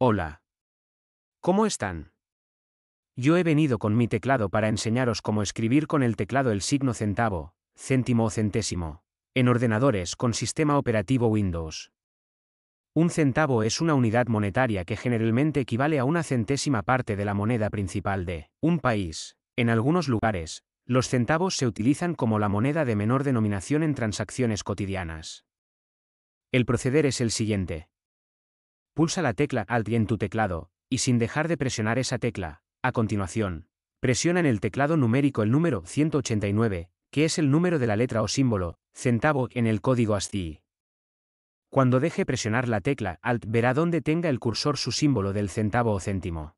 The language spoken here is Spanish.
Hola. ¿Cómo están? Yo he venido con mi teclado para enseñaros cómo escribir con el teclado el signo centavo, céntimo o centésimo, en ordenadores con sistema operativo Windows. Un centavo es una unidad monetaria que generalmente equivale a una centésima parte de la moneda principal de un país. En algunos lugares, los centavos se utilizan como la moneda de menor denominación en transacciones cotidianas. El proceder es el siguiente. Pulsa la tecla Alt en tu teclado, y sin dejar de presionar esa tecla, a continuación, presiona en el teclado numérico el número 189, que es el número de la letra o símbolo, centavo en el código ASCII. Cuando deje presionar la tecla Alt verá dónde tenga el cursor su símbolo del centavo o céntimo.